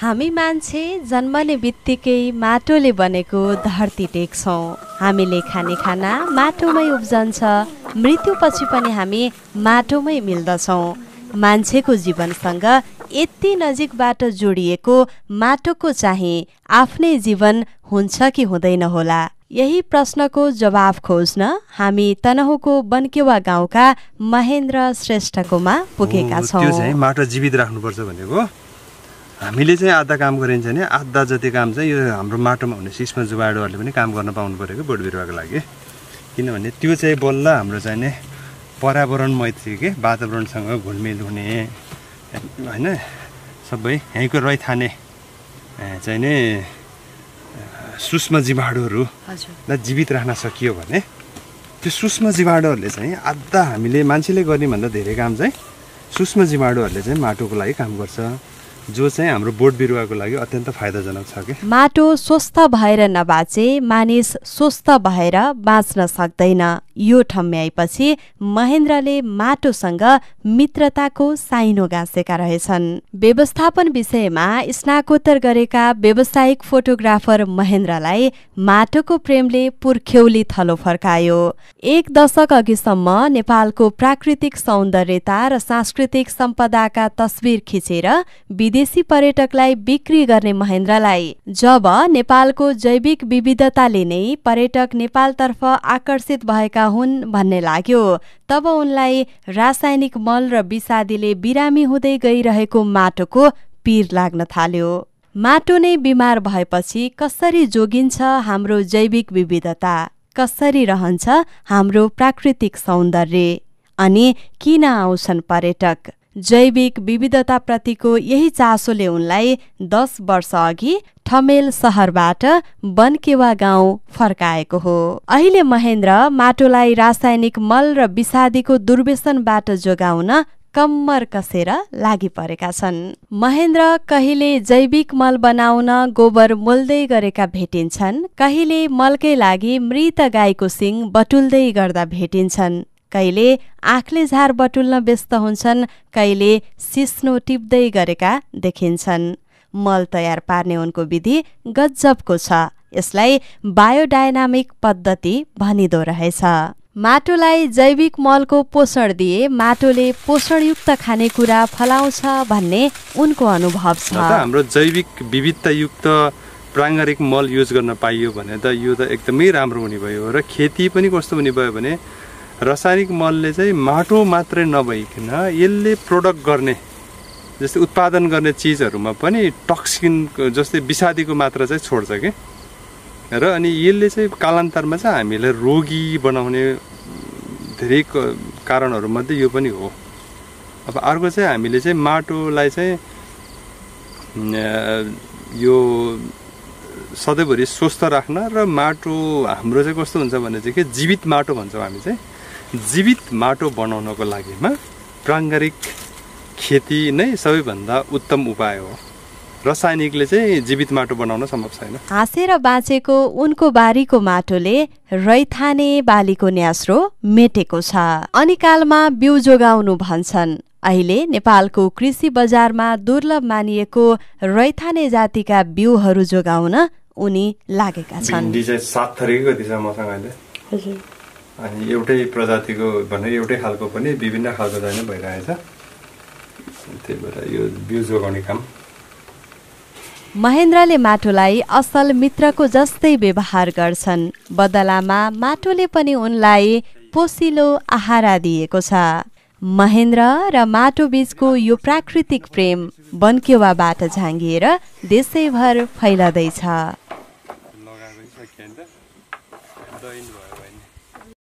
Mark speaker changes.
Speaker 1: हामी मान्छे जन्मने बित्तिकै माटोले बनेको धरती टेक्छौँ हामीले खाने खाना माटोमै उब्जन्छ मृत्युपछि पनि हामी माटोमै मिल्दछौँ मान्छेको जीवनसँग यति नजिकबाट जोडिएको माटोको चाहिँ आफ्नै जीवन हुन्छ कि हुँदैन होला यही प्रश्नको जवाब खोज्न हामी तनहुको बन्केवा गाउँका महेन्द्र श्रेष्ठकोमा पुगेका छौँ
Speaker 2: माटो जीवित राख्नुपर्छ भनेको हामीले चाहिँ आधा काम गरिन्छ भने आधा जति काम चाहिँ यो हाम्रो माटोमा हुने सिस्म जुवाडोहरूले पनि काम गर्न पाउनु पऱ्यो कि बोट बिरुवाको लागि किनभने त्यो चाहिँ बल्ल हाम्रो चाहिने पर्यावरण मैत्री के वातावरणसँग घुलमिल हुने होइन सबै यहीँको रैथाने चाहिने सूक्ष्म जीवाणुहरूलाई जीवित राख्न सकियो भने त्यो सूक्ष्म जीवाणुहरूले चाहिँ आधा हामीले मान्छेले गर्ने भन्दा धेरै काम चाहिँ सूक्ष्म जीवाणुहरूले चाहिँ माटोको लागि काम गर्छ जो चाहिँ हाम्रो बोट बिरुवाको लागि अत्यन्त फाइदाजनक छ कि
Speaker 1: माटो स्वस्थ भएर नबाचे मानिस स्वस्थ भएर बाँच्न सक्दैन यो ठम्म्याएपछि महेन्द्रले माटोसँग मित्रताको साइनो गाँसेका रहेछन् व्यवस्थापन विषयमा स्नाकोत्तर गरेका व्यावसायिक फोटोग्राफर महेन्द्रलाई माटोको प्रेमले पुर्ख्यौली थलो फर्कायो एक दशक अघिसम्म नेपालको प्राकृतिक सौन्दर्यता र सांस्कृतिक सम्पदाका तस्विर खिचेर विदेशी पर्यटकलाई बिक्री गर्ने महेन्द्रलाई जब नेपालको जैविक विविधताले नै पर्यटक नेपालतर्फ आकर्षित भएका हुन् भन्ने लाग्यो तब उनलाई रासायनिक मल र विषादीले बिरामी हुँदै गइरहेको माटोको पीर लाग्न थाल्यो माटो नै बिमार भएपछि कसरी जोगिन्छ हाम्रो जैविक विविधता कसरी रहन्छ हाम्रो प्राकृतिक सौन्दर्य अनि किन आउँछन् पर्यटक जैविक विविधताप्रतिको यही चासोले उनलाई दस अघि ठमेल सहरबाट बनकेवा गाउँ फर्काएको हो अहिले महेन्द्र माटोलाई रासायनिक मल र विषादीको दुर्व्यसनबाट जोगाउन कम्मर कसेर लागि परेका छन् महेन्द्र कहिले जैविक मल बनाउन गोबर मोल्दै गरेका भेटिन्छन् कहिले मलकै लागि मृत गाईको सिङ बटुल्दै गर्दा भेटिन्छन् कहिले आँखले झार बटुल्न व्यस्त हुन्छन् कहिले सिस्नो टिप्दै गरेका देखिन्छन् मल तयार पार्ने उनको विधि गजबको छ यसलाई बायोडायनामिक पद्धति भनिदो रहेछ माटोलाई जैविक मलको पोषण दिए माटोले पोषणयुक्त खानेकुरा फलाउँछ भन्ने उनको अनुभव छ हाम्रो
Speaker 2: जैविक विविधतायुक्त प्राङ्गारिक मल युज गर्न पाइयो भने त यो त एकदमै राम्रो हुने भयो र खेती पनि कस्तो हुने भयो भने रासायनिक मलले चाहिँ माटो मात्रै नभइकन यसले प्रोडक्ट गर्ने जस्तै उत्पादन गर्ने चिजहरूमा पनि टक्सिनको जस्तै विषादीको मात्रा चाहिँ छोड्छ कि र अनि यसले चाहिँ कालान्तरमा चाहिँ हामीलाई रोगी बनाउने धेरै कारणहरूमध्ये यो पनि हो अब अर्को चाहिँ हामीले चाहिँ माटोलाई चाहिँ यो सधैँभरि स्वस्थ राख्न र माटो हाम्रो चाहिँ कस्तो हुन्छ भने चाहिँ के जीवित माटो भन्छौँ हामी चाहिँ जीवित माटो बनाउनको लागिमा प्राङ्गारिक खेती नै सबैभन्दा उत्तम उपाय हो रासायनिकले चाहिँ जीवित माटो बनाउन सम्भव छैन
Speaker 1: हाँसेर बाँचेको उनको बारीको माटोले रैथाने बालीको न्यास्रो मेटेको छ अनिकालमा बिउ जोगाउनु भन्छन् अहिले नेपालको कृषि बजारमा दुर्लभ मानिएको रैथाने जातिका बिउहरू जोगाउन उनी लागेका छन्
Speaker 2: अनि एउटै प्रजातिको भने एउटै खालको पनि विभिन्न खालको जाने भइरहेछ त्यही भएर यो बिउ जोगाउने काम
Speaker 1: महेन्द्रले माटोलाई असल मित्रको जस्तै व्यवहार गर्छन् बदलामा माटोले पनि उनलाई पोसिलो आहारा दिएको छ महेन्द्र र माटो बीचको यो प्राकृतिक प्रेम वनकेवाबाट झाँगिएर देशैभर फैलदैछ